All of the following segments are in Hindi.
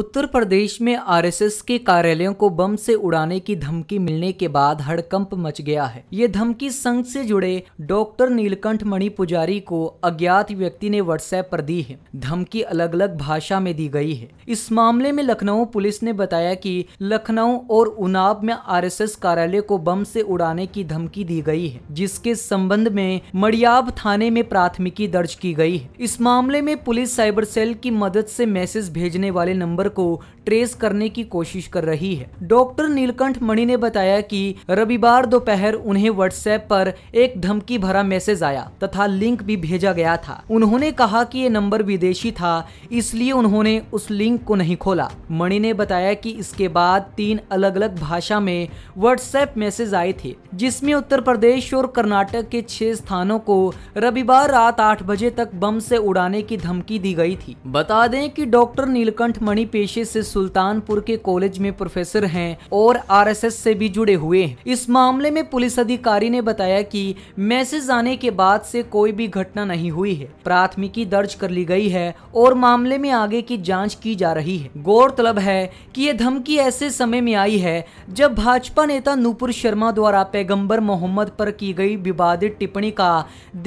उत्तर प्रदेश में आरएसएस के कार्यालयों को बम से उड़ाने की धमकी मिलने के बाद हड़कंप मच गया है ये धमकी संघ से जुड़े डॉक्टर नीलकंठ मणि पुजारी को अज्ञात व्यक्ति ने व्हाट्सएप पर दी है धमकी अलग अलग भाषा में दी गई है इस मामले में लखनऊ पुलिस ने बताया कि लखनऊ और उनाब में आर कार्यालय को बम से उड़ाने की धमकी दी गई है जिसके संबंध में मड़ियाब थाने में प्राथमिकी दर्ज की गई है इस मामले में पुलिस साइबर सेल की मदद से मैसेज भेजने वाले नंबर को ट्रेस करने की कोशिश कर रही है डॉक्टर नीलकंठ मणि ने बताया कि रविवार दोपहर उन्हें व्हाट्सएप पर एक धमकी भरा मैसेज आया तथा लिंक भी भेजा गया था उन्होंने कहा कि ये नंबर विदेशी था इसलिए उन्होंने उस लिंक को नहीं खोला मणि ने बताया कि इसके बाद तीन अलग अलग भाषा में व्हाट्सएप मैसेज आए थे जिसमें उत्तर प्रदेश और कर्नाटक के छह स्थानों को रविवार रात आठ बजे तक बम से उड़ाने की धमकी दी गई थी बता दें कि डॉक्टर नीलकंठ मणि पे पेशे से सुल्तानपुर के कॉलेज में प्रोफेसर हैं और आरएसएस से भी जुड़े हुए हैं इस मामले में पुलिस अधिकारी ने बताया कि मैसेज आने के बाद से कोई भी घटना नहीं हुई है प्राथमिकी दर्ज कर ली गई है और मामले में आगे की जाँच की जा रही है गौरतलब है की ये धमकी ऐसे समय में आई है जब भाजपा नेता नूपुर शर्मा द्वारा पैगम्बर मोहम्मद पर की गई विवादित टिप्पणी का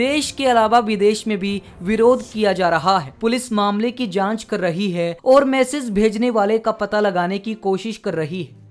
देश के अलावा विदेश में भी विरोध किया जा रहा है पुलिस मामले की जाँच कर रही है और मैसेज भेजने वाले का पता लगाने की कोशिश कर रही है